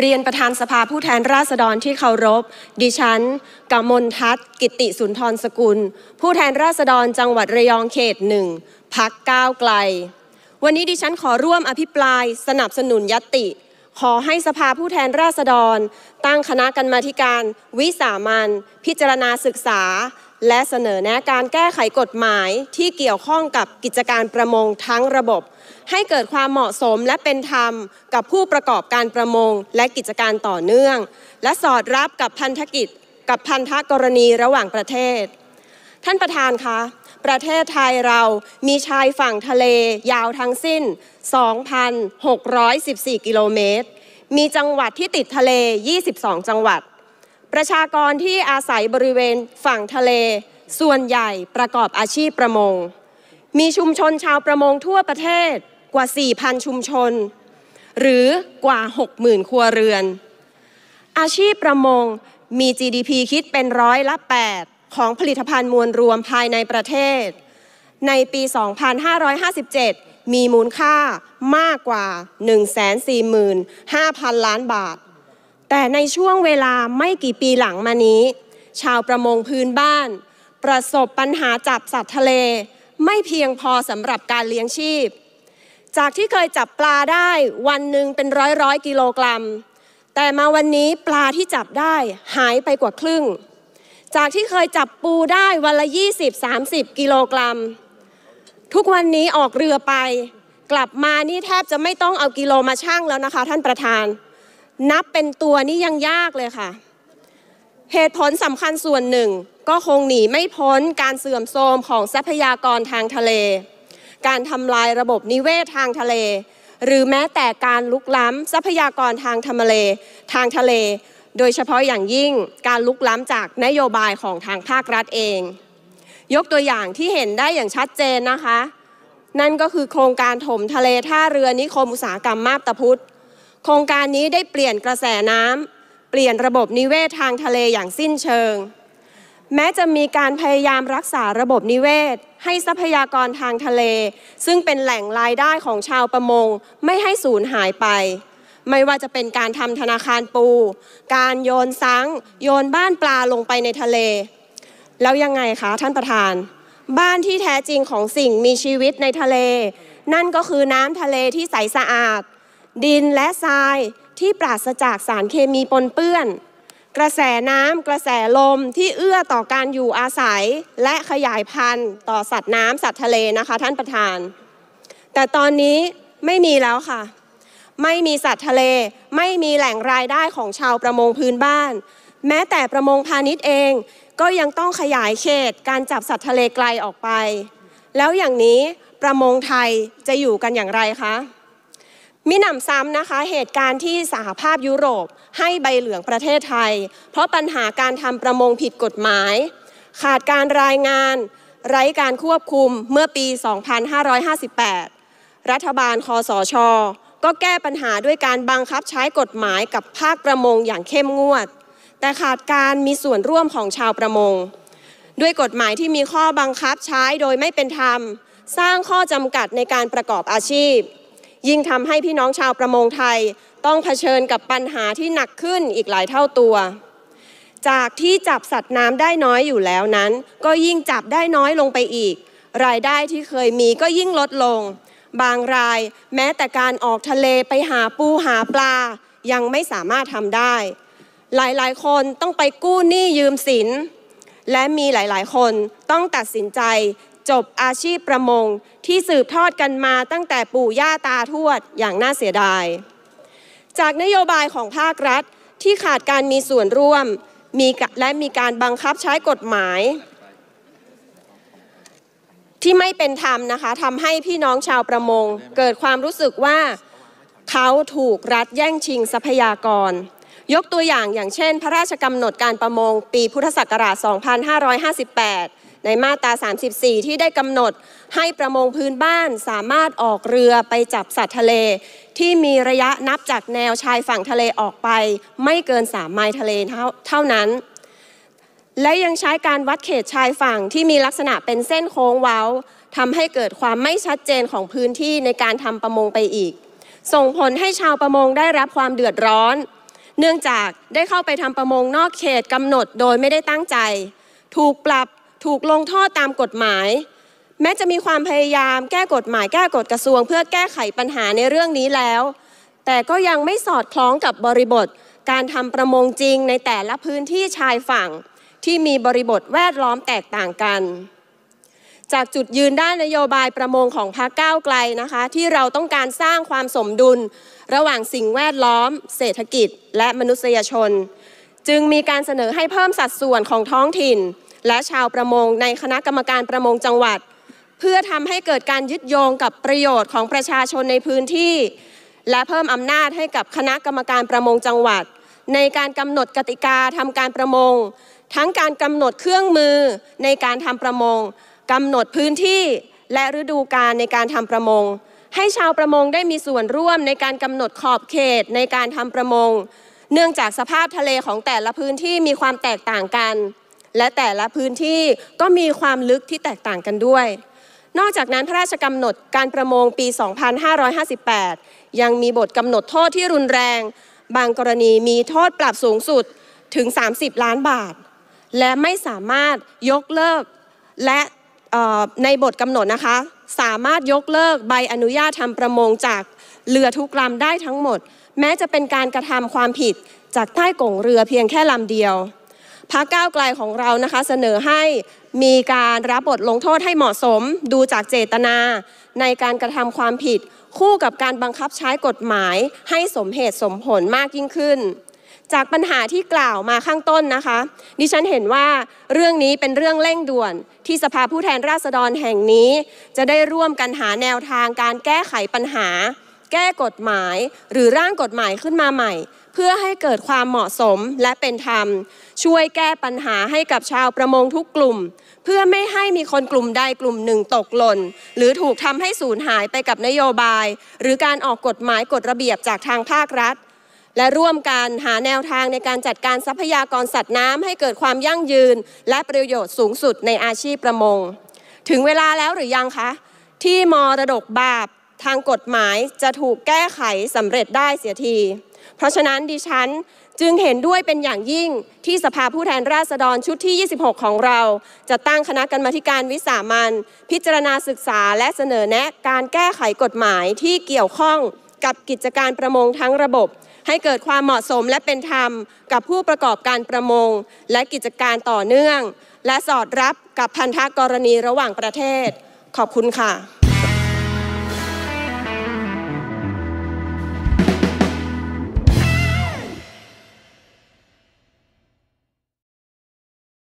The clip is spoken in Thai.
เรียนประธานสภาผู้แทนราษฎรที่เคารพ ดิฉัน กมลทัศน์ กิติสุนทรสกุล ผู้แทนราษฎรจังหวัดระยองเขตหนึ่งพักก้าวไกลวันนี้ดิฉันขอร่วมอภิปรายสนับสนุนยติ ขอให้สภาผู้แทนราษฎร ตั้งคณะกรรมาการ วิสามันพิจารณาศึกษาและเสนอแนะการแก้ไขกฎหมาย ที่เกี่ยวข้องกับกิจการประมงทั้งระบบ ให้เกิดความเหมาะสมและเป็นธรรมกับผู้ประกอบการประมงและกิจการต่อเนื่อง และสอดรับกับพันธกิจ กับพันธกรณีระหว่างประเทศ ท่านประธานคะ ประเทศไทยเรามีชายฝั่งทะเล ยาวทั้งสิ้น 2,614 กิโลเมตรมีจังหวัดที่ติดทะเล 22 จังหวัดประชากรที่อาศัยบริเวณฝั่งทะเลส่วนใหญ่ประกอบอาชีพประมงมีชุมชนชาวประมงทั่วประเทศกว่า 4,000 ชุมชน หรือกว่า 60,000 ครัวเรือน อาชีพประมงมี GDP คิดเป็นร้อยละ 8 ของผลิตภัณฑ์มวลรวมภายในประเทศ ในปี 2557 มีมูลค่ามากกว่า 145,000 ล้านบาทแต่ในช่วงเวลาไม่กี่ปีหลังมานี้ ชาวประมงพื้นบ้าน ประสบปัญหาจับสัตว์ทะเลไม่เพียงพอสำหรับการเลี้ยงชีพ จากที่เคยจับปลาได้วันหนึ่งเป็นร้อยร้อยกิโลกรัม แต่มาวันนี้ปลาที่จับได้หายไปกว่าครึ่ง จากที่เคยจับปูได้วันละ 20-30 กิโลกรัม ทุกวันนี้ออกเรือไป กลับมานี่แทบจะไม่ต้องเอากิโลมาชั่งแล้วนะคะ ท่านประธานนับเป็นตัวนี่ยังยากเลยค่ะ เหตุผลสำคัญส่วนหนึ่งก็คงหนีไม่พ้นการเสื่อมโทรมของทรัพยากรทางทะเล การทำลายระบบนิเวศทางทะเล หรือแม้แต่การลุกล้ำทรัพยากรทางทะเลทางทะเล โดยเฉพาะอย่างยิ่งการลุกล้ำจากนโยบายของทางภาครัฐเอง ยกตัวอย่างที่เห็นได้อย่างชัดเจนนะคะ นั่นก็คือโครงการถมทะเลท่าเรือนิคมอุตสาหกรรมมาบตาพุธโครงการนี้ได้เปลี่ยนกระแสน้ำเปลี่ยนระบบนิเวศทางทะเลอย่างสิ้นเชิง แม้จะมีการพยายามรักษาระบบนิเวศ ให้ทรัพยากรทางทะเล ซึ่งเป็นแหล่งรายได้ของชาวประมงไม่ให้สูญหายไป ไม่ว่าจะเป็นการทำธนาคารปู การโยนซังโยนบ้านปลาลงไปในทะเล แล้วยังไงคะท่านประธาน บ้านที่แท้จริงของสิ่งมีชีวิตในทะเล นั่นก็คือน้ำทะเลที่ใสสะอาดดินและทรายที่ปราศจากสารเคมีปนเปื้อน กระแสน้ำกระแสลมที่เอื้อต่อการอยู่อาศัยและขยายพันธุ์ ต่อสัตว์น้ำสัตว์ทะเลนะคะ ท่านประธาน แต่ตอนนี้ไม่มีแล้วค่ะ ไม่มีสัตว์ทะเลไม่มีแหล่งรายได้ของชาวประมงพื้นบ้าน แม้แต่ประมงพาณิชย์เองก็ยังต้องขยายเขตการจับสัตว์ทะเลไกลออกไป แล้วอย่างนี้ประมงไทยจะอยู่กันอย่างไรคะมิหนำซ้ำนะคะ เหตุการณ์ที่สหภาพยุโรปให้ใบเหลืองประเทศไทย เพราะปัญหาการทำประมงผิดกฎหมาย ขาดการรายงาน ไร้การควบคุมเมื่อปี 2558 รัฐบาลคอสช ก็แก้ปัญหาด้วยการบังคับใช้กฎหมายกับภาคประมงอย่างเข้มงวด แต่ขาดการมีส่วนร่วมของชาวประมงด้วยกฎหมายที่มีข้อบังคับใช้โดยไม่เป็นธรรม สร้างข้อจำกัดในการประกอบอาชีพยิ่งทำให้พี่น้องชาวประมงไทยต้องเผชิญกับปัญหาที่หนักขึ้นอีกหลายเท่าตัว จากที่จับสัตว์น้ำได้น้อยอยู่แล้วนั้น ก็ยิ่งจับได้น้อยลงไปอีก รายได้ที่เคยมีก็ยิ่งลดลง บางรายแม้แต่การออกทะเลไปหาปูหาปลายังไม่สามารถทำได้ หลายๆ คนต้องไปกู้หนี้ยืมสิน และมีหลายๆ คนต้องตัดสินใจจบอาชีพประมงที่สืบทอดกันมาตั้งแต่ปู่ย่าตาทวดอย่างน่าเสียดาย จากนโยบายของภาครัฐที่ขาดการมีส่วนร่วมมีและมีการบังคับใช้กฎหมาย ที่ไม่เป็นธรรมนะคะทำให้พี่น้องชาวประมงเกิดความรู้สึกว่าเขาถูกรัฐแย่งชิงทรัพยากร ยกตัวอย่างอย่างเช่น พระราชกำหนดการประมง ปีพุทธศักราช 2558ในมาตรา 34 ที่ได้กำหนดให้ประมงพื้นบ้านสามารถออกเรือไปจับสัตว์ทะเล ที่มีระยะนับจากแนวชายฝั่งทะเลออกไป ไม่เกิน3ไมล์ทะเลเท่านั้น และยังใช้การวัดเขตชายฝั่งที่มีลักษณะเป็นเส้นโค้งเว้าทำให้เกิดความไม่ชัดเจนของพื้นที่ในการทำประมงไปอีก ส่งผลให้ชาวประมงได้รับความเดือดร้อน เนื่องจากได้เข้าไปทำประมงนอกเขตกำหนดโดยไม่ได้ตั้งใจ ถูกปรับถูกลงโทษตามกฎหมาย แม้จะมีความพยายามแก้กฎหมายแก้กฎกระทรวง เพื่อแก้ไขปัญหาในเรื่องนี้แล้ว แต่ก็ยังไม่สอดคล้องกับบริบทการทำประมงจริงในแต่ละพื้นที่ชายฝั่งที่มีบริบทแวดล้อมแตกต่างกัน จากจุดยืนด้านนโยบายประมงของพรรคก้าวไกลนะคะ ที่เราต้องการสร้างความสมดุลระหว่างสิ่งแวดล้อม เศรษฐกิจ และมนุษยชน จึงมีการเสนอให้เพิ่มสัดส่วนของท้องถิ่นและชาวประมงในคณะกรรมการประมงจังหวัด เพื่อทำให้เกิดการยึดโยงกับประโยชน์ของประชาชนในพื้นที่ และเพิ่มอำนาจให้กับคณะกรรมการประมงจังหวัด ในการกำหนดกติกาทำการประมงทั้งการกำหนดเครื่องมือในการทำประมงกำหนดพื้นที่ และฤดูกาลในการทำประมงให้ชาวประมงได้มีส่วนร่วมในการกำหนดขอบเขตในการทำประมงเนื่องจากสภาพทะเลของแต่ละพื้นที่มีความแตกต่างกันและแต่ละพื้นที่ก็มีความลึกที่แตกต่างกันด้วย นอกจากนั้นพระราชกำหนดการประมงปี 2558 ยังมีบทกำหนดโทษที่รุนแรง บางกรณีมีโทษปรับสูงสุดถึง 30 ล้านบาท และไม่สามารถยกเลิกและในบทกำหนดนะคะ สามารถยกเลิกใบอนุญาตทำประมงจากเรือทุกลำได้ทั้งหมด แม้จะเป็นการกระทำความผิดจากใต้กงเรือเพียงแค่ลำเดียวพักก้าวไกลของเรานะคะเสนอให้มีการรับบทลงโทษให้เหมาะสม ดูจากเจตนา ในการกระทำความผิด คู่กับการบังคับใช้กฎหมายให้สมเหตุสมผลมากยิ่งขึ้น จากปัญหาที่กล่าวมาข้างต้นนะคะ ดิฉันเห็นว่าเรื่องนี้เป็นเรื่องเร่งด่วน ที่สภาผู้แทนราษฎรแห่งนี้จะได้ร่วมกันหาแนวทางการแก้ไขปัญหา แก้กฎหมายหรือร่างกฎหมายขึ้นมาใหม่ เพื่อให้เกิดความเหมาะสมและเป็นธรรมช่วยแก้ปัญหาให้กับชาวประมงทุกกลุ่ม เพื่อไม่ให้มีคนกลุ่มใดกลุ่มหนึ่งตกหล่นหรือถูกทำให้สูญหายไปกับนโยบาย หรือการออกกฎหมายกฎระเบียบจากทางภาครัฐ และร่วมกันหาแนวทางในการจัดการทรัพยากรสัตว์น้ำให้เกิดความยั่งยืน และประโยชน์สูงสุดในอาชีพประมงถึงเวลาแล้วหรือยังคะ ที่มรดกบาปทางกฎหมายจะถูกแก้ไขสำเร็จได้เสียทีเพราะฉะนั้นดิฉันจึงเห็นด้วยเป็นอย่างยิ่งที่สภาผู้แทนราษฎรชุดที่ 26 ของเรา จะตั้งคณะกรรมการวิสามันพิจารณาศึกษาและเสนอแนะการแก้ไขกฎหมายที่เกี่ยวข้องกับกิจการประมงทั้งระบบ ให้เกิดความเหมาะสมและเป็นธรรมกับผู้ประกอบการประมงและกิจการต่อเนื่อง และสอดรับกับพันธกรณีระหว่างประเทศ ขอบคุณค่ะ